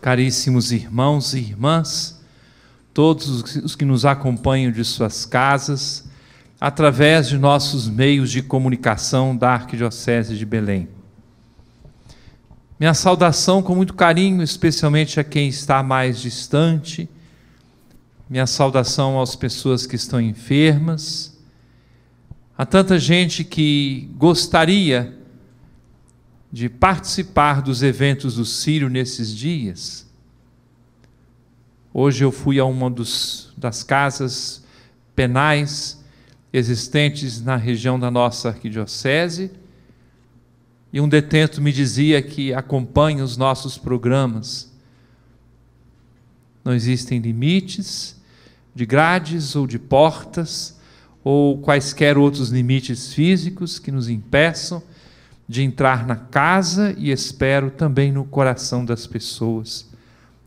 caríssimos irmãos e irmãs, todos os que nos acompanham de suas casas, através de nossos meios de comunicação da Arquidiocese de Belém. Minha saudação com muito carinho, especialmente a quem está mais distante, minha saudação às pessoas que estão enfermas, a tanta gente que gostaria de participar dos eventos do Sírio nesses dias. Hoje eu fui a uma dos, das casas penais existentes na região da nossa arquidiocese e um detento me dizia que acompanha os nossos programas. Não existem limites de grades ou de portas ou quaisquer outros limites físicos que nos impeçam de entrar na casa e espero também no coração das pessoas,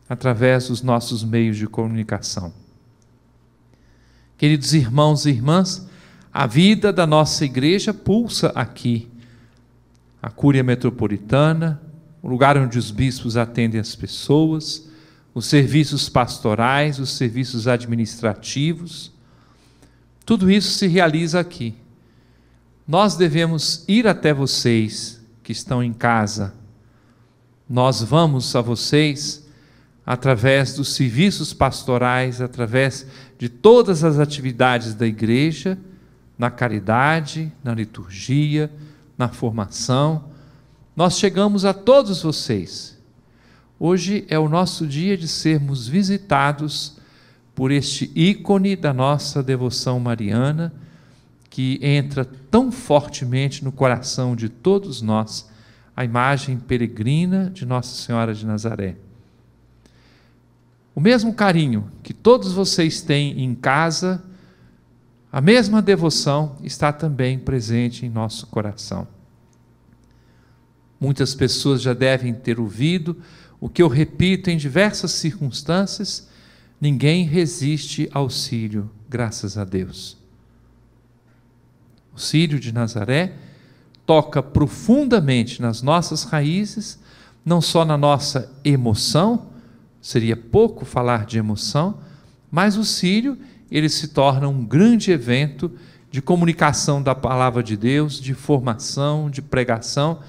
através dos nossos meios de comunicação. Queridos irmãos e irmãs, a vida da nossa igreja pulsa aqui. A Cúria Metropolitana, o lugar onde os bispos atendem as pessoas, os serviços pastorais, os serviços administrativos, tudo isso se realiza aqui. Nós devemos ir até vocês que estão em casa. Nós vamos a vocês através dos serviços pastorais, através de todas as atividades da igreja, na caridade, na liturgia, na formação. Nós chegamos a todos vocês. Hoje é o nosso dia de sermos visitados por este ícone da nossa devoção mariana que entra tão fortemente no coração de todos nós, a imagem peregrina de Nossa Senhora de Nazaré. O mesmo carinho que todos vocês têm em casa, a mesma devoção está também presente em nosso coração. Muitas pessoas já devem ter ouvido o que eu repito em diversas circunstâncias: ninguém resiste auxílio, graças a Deus o Sírio de Nazaré, toca profundamente nas nossas raízes, não só na nossa emoção, seria pouco falar de emoção, mas o Sírio ele se torna um grande evento de comunicação da palavra de Deus, de formação, de pregação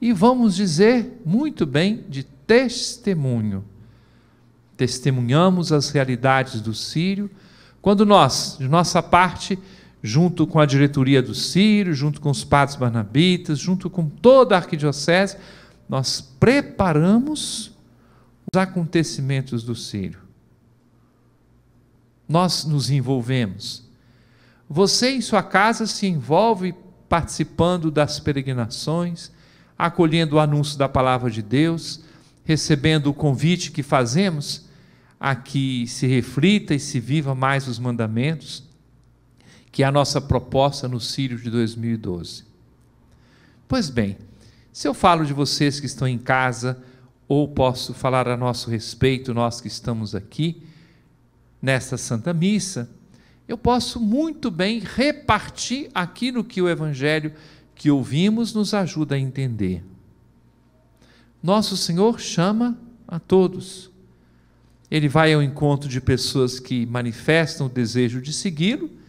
e vamos dizer muito bem de testemunho. Testemunhamos as realidades do Sírio quando nós, de nossa parte, junto com a diretoria do Sírio, junto com os padres barnabitas, junto com toda a arquidiocese, nós preparamos os acontecimentos do Sírio. Nós nos envolvemos. Você em sua casa se envolve participando das peregrinações, acolhendo o anúncio da palavra de Deus, recebendo o convite que fazemos a que se reflita e se viva mais os mandamentos que é a nossa proposta no Sírio de 2012. Pois bem, se eu falo de vocês que estão em casa, ou posso falar a nosso respeito, nós que estamos aqui, nesta Santa Missa, eu posso muito bem repartir aquilo que o Evangelho que ouvimos nos ajuda a entender. Nosso Senhor chama a todos. Ele vai ao encontro de pessoas que manifestam o desejo de segui-lo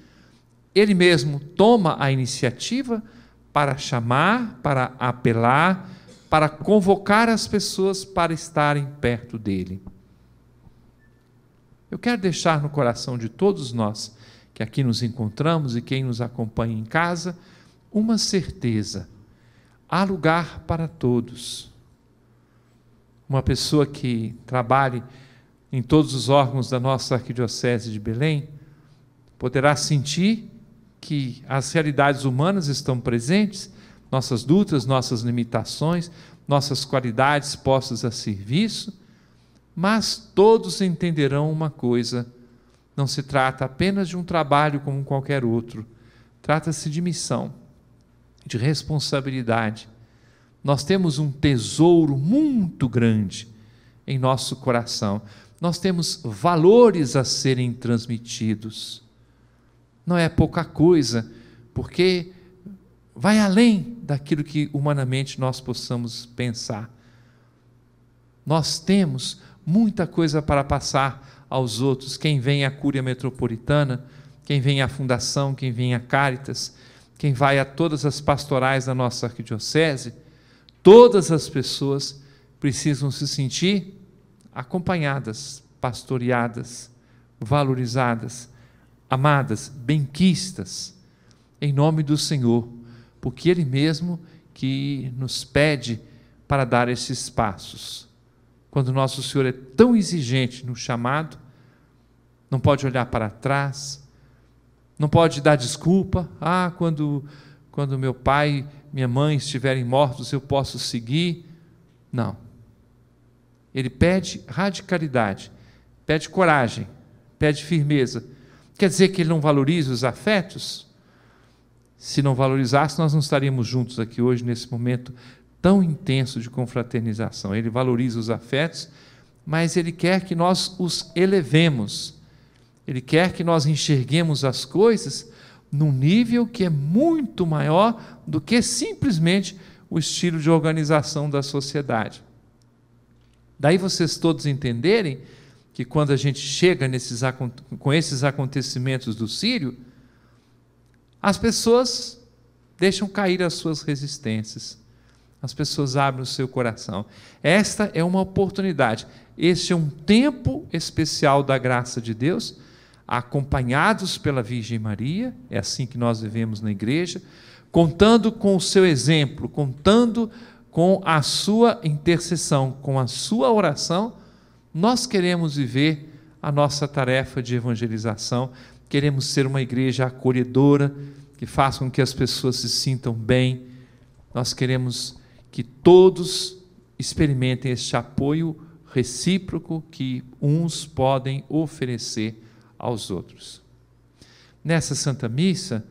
ele mesmo toma a iniciativa para chamar, para apelar, para convocar as pessoas para estarem perto dele. Eu quero deixar no coração de todos nós que aqui nos encontramos e quem nos acompanha em casa uma certeza: há lugar para todos. Uma pessoa que trabalhe em todos os órgãos da nossa arquidiocese de Belém poderá sentir que as realidades humanas estão presentes, nossas lutas, nossas limitações, nossas qualidades postas a serviço, mas todos entenderão uma coisa: não se trata apenas de um trabalho como qualquer outro, trata-se de missão, de responsabilidade. Nós temos um tesouro muito grande em nosso coração, nós temos valores a serem transmitidos não é pouca coisa, porque vai além daquilo que humanamente nós possamos pensar. Nós temos muita coisa para passar aos outros, quem vem à Cúria Metropolitana, quem vem à Fundação, quem vem à Caritas, quem vai a todas as pastorais da nossa arquidiocese, todas as pessoas precisam se sentir acompanhadas, pastoreadas, valorizadas amadas, benquistas, em nome do Senhor, porque Ele mesmo que nos pede para dar esses passos. Quando nosso Senhor é tão exigente no chamado, não pode olhar para trás, não pode dar desculpa. Ah, quando, quando meu pai, minha mãe estiverem mortos, eu posso seguir. Não. Ele pede radicalidade, pede coragem, pede firmeza Quer dizer que ele não valoriza os afetos? Se não valorizasse, nós não estaríamos juntos aqui hoje, nesse momento tão intenso de confraternização. Ele valoriza os afetos, mas ele quer que nós os elevemos. Ele quer que nós enxerguemos as coisas num nível que é muito maior do que simplesmente o estilo de organização da sociedade. Daí vocês todos entenderem que quando a gente chega nesses, com esses acontecimentos do Sírio, as pessoas deixam cair as suas resistências, as pessoas abrem o seu coração. Esta é uma oportunidade, este é um tempo especial da graça de Deus, acompanhados pela Virgem Maria, é assim que nós vivemos na igreja, contando com o seu exemplo, contando com a sua intercessão, com a sua oração nós queremos viver a nossa tarefa de evangelização, queremos ser uma igreja acolhedora, que faça com que as pessoas se sintam bem. Nós queremos que todos experimentem este apoio recíproco que uns podem oferecer aos outros. Nessa Santa Missa,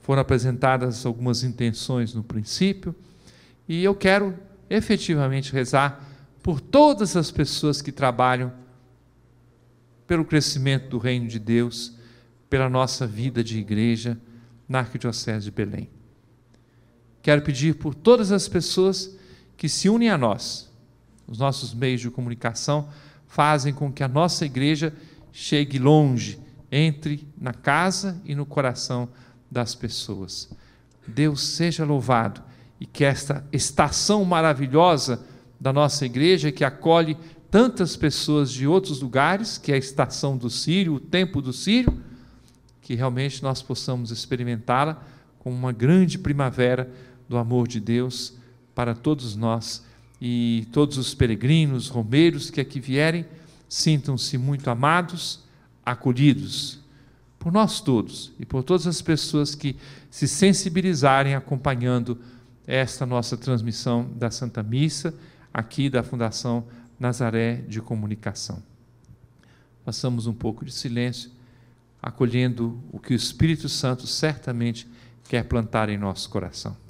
foram apresentadas algumas intenções no princípio, e eu quero efetivamente rezar por todas as pessoas que trabalham pelo crescimento do reino de Deus, pela nossa vida de igreja na Arquidiocese de Belém. Quero pedir por todas as pessoas que se unem a nós. Os nossos meios de comunicação fazem com que a nossa igreja chegue longe, entre na casa e no coração das pessoas. Deus seja louvado e que esta estação maravilhosa da nossa igreja, que acolhe tantas pessoas de outros lugares, que é a estação do Sírio, o tempo do Sírio, que realmente nós possamos experimentá-la com uma grande primavera do amor de Deus para todos nós e todos os peregrinos, romeiros que aqui vierem, sintam-se muito amados, acolhidos por nós todos e por todas as pessoas que se sensibilizarem acompanhando esta nossa transmissão da Santa Missa aqui da Fundação Nazaré de Comunicação. Passamos um pouco de silêncio, acolhendo o que o Espírito Santo certamente quer plantar em nosso coração.